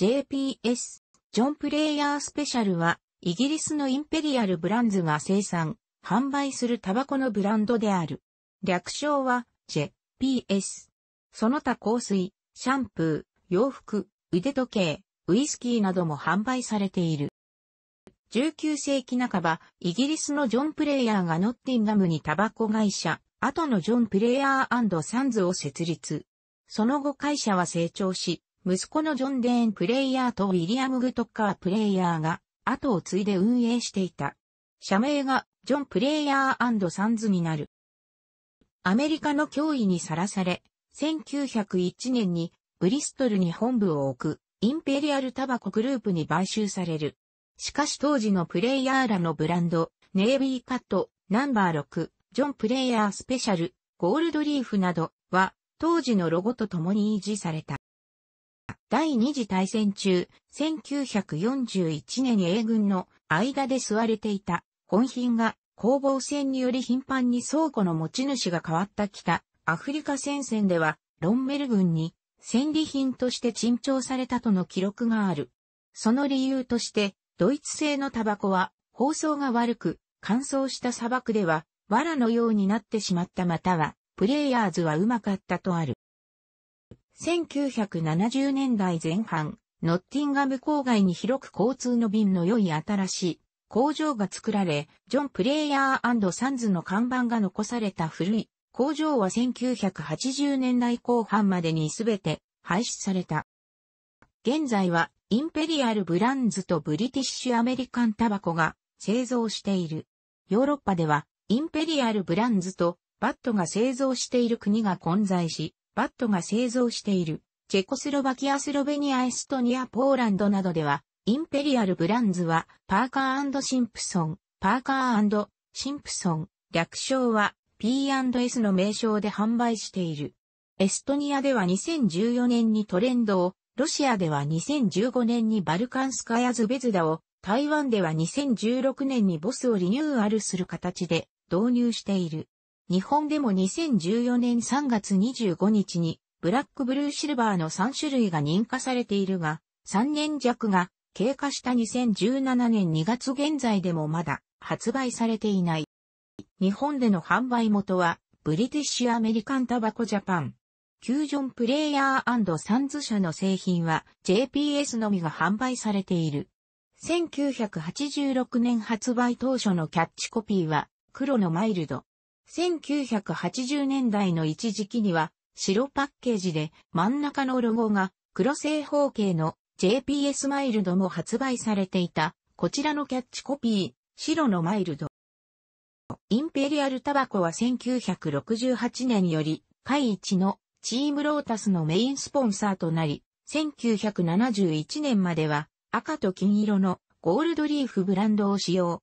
JPS、ジョンプレイヤースペシャルは、イギリスのインペリアルブランズが生産、販売するタバコのブランドである。略称は、JPS。その他香水、シャンプー、洋服、腕時計、ウイスキーなども販売されている。19世紀半ば、イギリスのジョン・プレイヤーがノッティンガムにタバコ会社、後のジョン・プレイヤーサンズを設立。その後会社は成長し、息子のジョン・デーン・プレイヤーとウィリアム・グトッカー・プレイヤーが後を継いで運営していた。社名がジョン・プレイヤーサンズになる。アメリカの脅威にさらされ、1901年にブリストルに本部を置くインペリアルタバコグループに買収される。しかし当時のプレイヤーらのブランド、ネイビーカット、ナンバー6、ジョンプレイヤースペシャル、ゴールドリーフなどは当時のロゴと共に維持された。第二次大戦中、1941年英軍の間で吸われていた本品が攻防戦により頻繁に倉庫の持ち主が変わった北アフリカ戦線ではロンメル軍に戦利品として珍重されたとの記録がある。その理由として、ドイツ製のタバコは包装が悪く乾燥した砂漠では藁のようになってしまったまたはプレイヤーズはうまかったとある。1970年代前半、ノッティンガム郊外に広く交通の便の良い新しい工場が作られ、ジョン・プレイヤーサンズの看板が残された古い工場は1980年代後半までに全て廃止された。現在はインペリアルブランズとブリティッシュアメリカンタバコが製造している。ヨーロッパではインペリアルブランズとバットが製造している国が混在し、バットが製造している、チェコスロバキア、スロベニア、エストニア、ポーランドなどでは、インペリアルブランズは、パーカーシンプソン、パーカーシンプソン、略称は P&S の名称で販売している。エストニアでは2014年にトレンドを、ロシアでは2015年にバルカンスカヤズベズダを、台湾では2016年にボスをリニューアルする形で導入している。日本でも2014年3月25日に、ブラックブルーシルバーの3種類が認可されているが、3年弱が経過した2017年2月現在でもまだ発売されていない。日本での販売元は、ブリティッシュアメリカンタバコジャパン。キュージョンプレイヤーサンズ社の製品は JPS のみが販売されている。1986年発売当初のキャッチコピーは黒のマイルド、1980年代の一時期には、白パッケージで真ん中のロゴが黒正方形の JPS マイルドも発売されていた、こちらのキャッチコピー、白のマイルド。インペリアルタバコは1968年より、会一のチームロータスのメインスポンサーとなり、1971年までは赤と金色のゴールドリーフブランドを使用。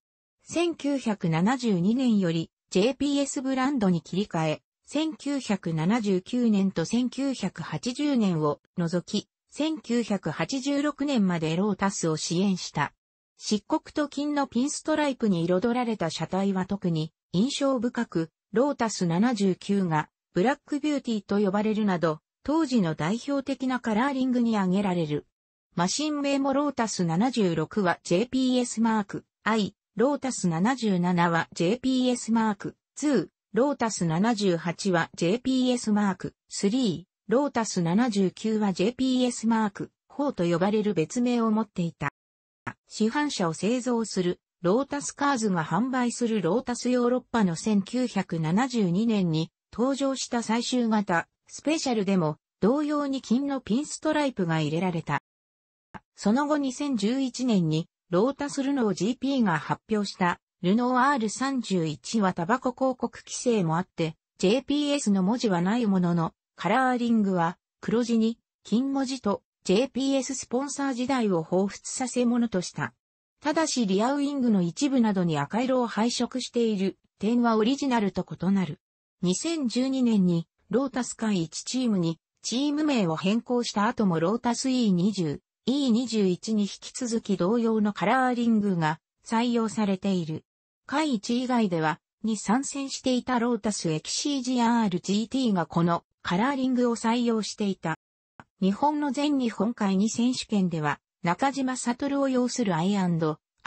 1972年より JPS ブランドに切り替え、1979年と1980年を除き、1986年までロータスを支援した。漆黒と金のピンストライプに彩られた車体は特に印象深く、ロータス79がブラックビューティーと呼ばれるなど、当時の代表的なカラーリングに挙げられる。マシン名もロータス76は JPS マーク I ロータス77は JPS マーク2、ロータス78は JPS マーク3、ロータス79は JPS マーク4と呼ばれる別名を持っていた。市販車を製造するロータスカーズが販売するロータスヨーロッパの1972年に登場した最終型スペシャルでも同様に金のピンストライプが入れられた。その後2011年にロータスルノー GP が発表したルノー R31 はタバコ広告規制もあって、JPS の文字はないものの、カラーリングは黒字に金文字と JPS スポンサー時代を彷彿させものとした。ただしリアウィングの一部などに赤色を配色している点はオリジナルと異なる。2012年にロータス会1チームにチーム名を変更した後もロータス E20、E21 に引き続き同様のカラーリングが採用されている。回1以外では、に参戦していたロータス XCGR-GT がこのカラーリングを採用していた。日本の全日本海2選手権では、中島悟を擁するアイア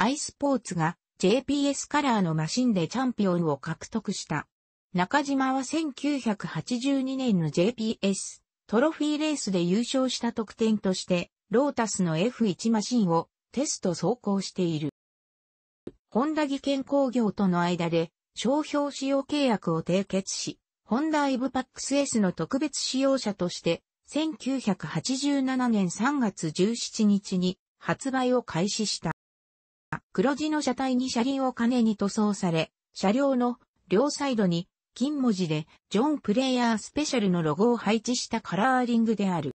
イスポーツが JPS カラーのマシンでチャンピオンを獲得した。中島は1982年の JPS トロフィーレースで優勝した得点としてロータスの F1 マシンをテスト走行している。ホンダ技研工業との間で商標使用契約を締結し、ホンダイブパックス S の特別使用者として、1987年3月17日に発売を開始した。黒字の車体に車輪を金に塗装され、車両の両サイドに金文字でジョンプレイヤースペシャルのロゴを配置したカラーリングである。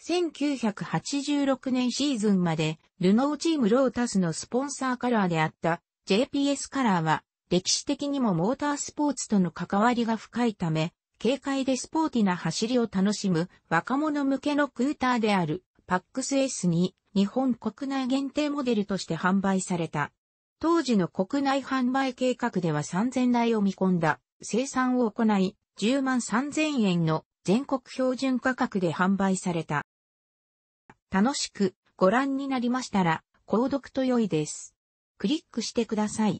1986年シーズンまで、ルノーチームロータスのスポンサーカラーであった JPS カラーは、歴史的にもモータースポーツとの関わりが深いため、軽快でスポーティな走りを楽しむ若者向けのクーターであるパックス S に日本国内限定モデルとして販売された。当時の国内販売計画では3000台を見込んだ生産を行い、10万3000円の全国標準価格で販売された。楽しくご覧になりましたら、購読と良いです。クリックしてください。